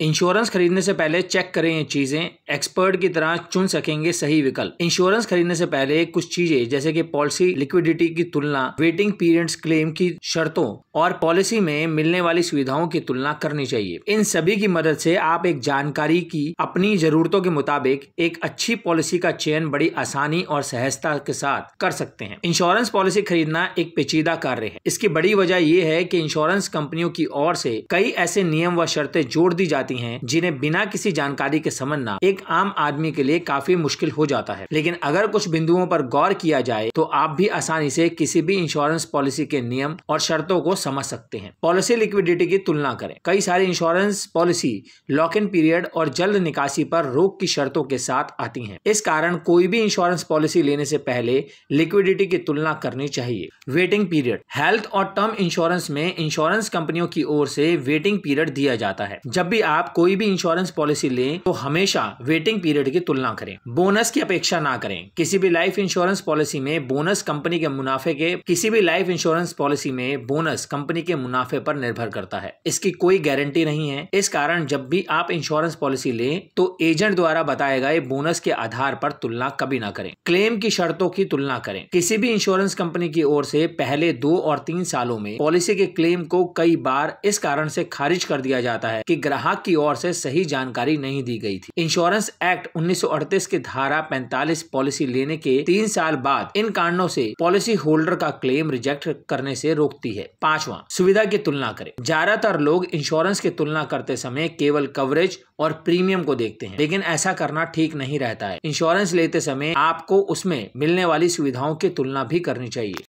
insurance खरीदने से पहले चेक करें ये चीज़ें एक्सपर्ट की तरह चुन सकेंगे सही विकल्प इंश्योरेंस खरीदने से पहले कुछ चीज़ें जैसे कि पॉलिसी लिक्विडिटी की तुलना वेटिंग पीरियड्स क्लेम की शर्तों और पॉलिसी में मिलने वाली सुविधाओं की तुलना करनी चाहिए इन सभी की मदद से आप एक जानकारी की अपनी जरूरतों के मुताबिक एक अच्छी पॉलिसी का चयन बड़ी आसानी और सहजता के साथ कर सकते हैं इंश्योरेंस पॉलिसी खरीदना एक पेचीदा कार्य है इसकी बड़ी वजह यह है की इंश्योरेंस कंपनियों की ओर से कई ऐसे नियम व शर्तें जोड़ दी जाती जाती हैं जिन्हें बिना किसी जानकारी के समझना एक आम आदमी के लिए काफी मुश्किल हो जाता है लेकिन अगर कुछ बिंदुओं पर गौर किया जाए तो आप भी आसानी से किसी भी इंश्योरेंस पॉलिसी के नियम और शर्तों को समझ सकते हैं पॉलिसी लिक्विडिटी की तुलना करें कई सारी insurance policy lock in period और जल्द निकासी पर रोक की शर्तों के साथ आती है इस कारण कोई भी इंश्योरेंस पॉलिसी लेने से पहले लिक्विडिटी की तुलना करनी चाहिए वेटिंग पीरियड हेल्थ और टर्म इंश्योरेंस में इंश्योरेंस कंपनियों की ओर से वेटिंग पीरियड दिया जाता है जब भी आप आप कोई भी इंश्योरेंस पॉलिसी लें तो हमेशा वेटिंग पीरियड की तुलना करें बोनस की अपेक्षा ना करें किसी भी लाइफ इंश्योरेंस पॉलिसी में बोनस कंपनी के मुनाफे के किसी भी लाइफ इंश्योरेंस पॉलिसी में बोनस कंपनी के मुनाफे पर निर्भर करता है इसकी कोई गारंटी नहीं है इस कारण जब भी आप इंश्योरेंस पॉलिसी लें तो एजेंट द्वारा बताए गए बोनस के आधार पर तुलना कभी ना करें क्लेम की शर्तों की तुलना करें किसी भी इंश्योरेंस कंपनी की ओर से पहले दो और तीन सालों में पॉलिसी के क्लेम को कई बार इस कारण से खारिज कर दिया जाता है कि ग्राहक की ओर से सही जानकारी नहीं दी गई थी इंश्योरेंस एक्ट 1938 की धारा 45 पॉलिसी लेने के तीन साल बाद इन कारणों से पॉलिसी होल्डर का क्लेम रिजेक्ट करने से रोकती है पांचवा सुविधा की तुलना करें ज्यादातर लोग इंश्योरेंस की तुलना करते समय केवल कवरेज और प्रीमियम को देखते हैं लेकिन ऐसा करना ठीक नहीं रहता है इंश्योरेंस लेते समय आपको उसमें मिलने वाली सुविधाओं की तुलना भी करनी चाहिए